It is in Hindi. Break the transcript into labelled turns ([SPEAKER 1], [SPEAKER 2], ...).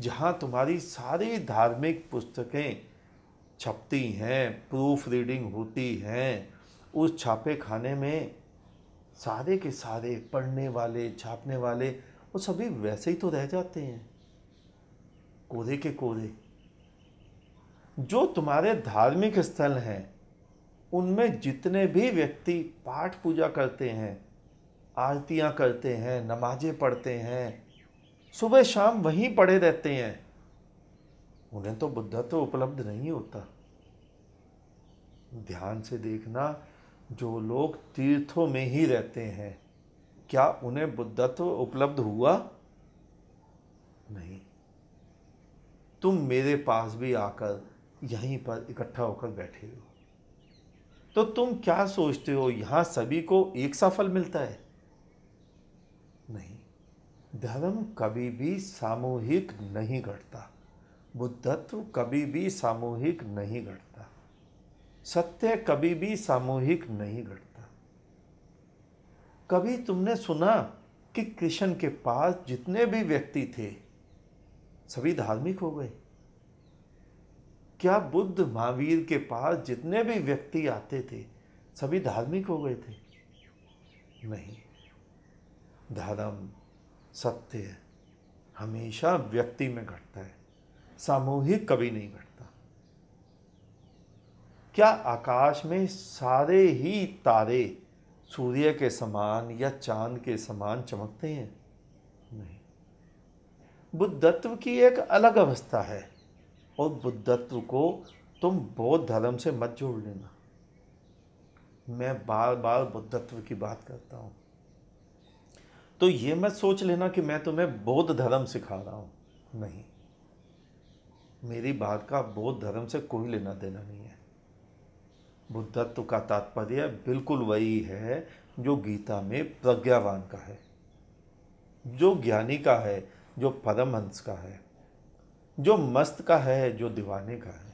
[SPEAKER 1] जहाँ तुम्हारी सारी धार्मिक पुस्तकें छपती हैं प्रूफ रीडिंग होती हैं उस छापे खाने में सारे के सारे पढ़ने वाले छापने वाले वो सभी वैसे ही तो रह जाते हैं कोरे के कोरे जो तुम्हारे धार्मिक स्थल हैं उनमें जितने भी व्यक्ति पाठ पूजा करते हैं आरतियाँ करते हैं नमाजें पढ़ते हैं सुबह शाम वहीं पड़े रहते हैं उन्हें तो बुद्धत्व तो उपलब्ध नहीं होता ध्यान से देखना जो लोग तीर्थों में ही रहते हैं क्या उन्हें बुद्धत्व तो उपलब्ध हुआ नहीं तुम मेरे पास भी आकर यहीं पर इकट्ठा होकर बैठे हो तो तुम क्या सोचते हो यहां सभी को एक सा फल मिलता है नहीं धर्म कभी भी सामूहिक नहीं घटता बुद्धत्व कभी भी सामूहिक नहीं घटता सत्य कभी भी सामूहिक नहीं घटता कभी तुमने सुना कि कृष्ण के पास जितने भी व्यक्ति थे सभी धार्मिक हो गए क्या बुद्ध महावीर के पास जितने भी व्यक्ति आते थे सभी धार्मिक हो गए थे नहीं धर्म सत्य हमेशा व्यक्ति में घटता है सामूहिक कभी नहीं घटता क्या आकाश में सारे ही तारे सूर्य के समान या चांद के समान चमकते हैं नहीं बुद्धत्व की एक अलग अवस्था है और बुद्धत्व को तुम बौद्ध धर्म से मत जोड़ लेना मैं बार बार बुद्धत्व की बात करता हूँ तो ये मत सोच लेना कि मैं तुम्हें बौद्ध धर्म सिखा रहा हूँ नहीं मेरी बात का बौद्ध धर्म से कोई लेना देना नहीं है बुद्धत्व का तात्पर्य बिल्कुल वही है जो गीता में प्रज्ञावान का है जो ज्ञानी का है जो परमहंस का है जो मस्त का है जो दीवाने का है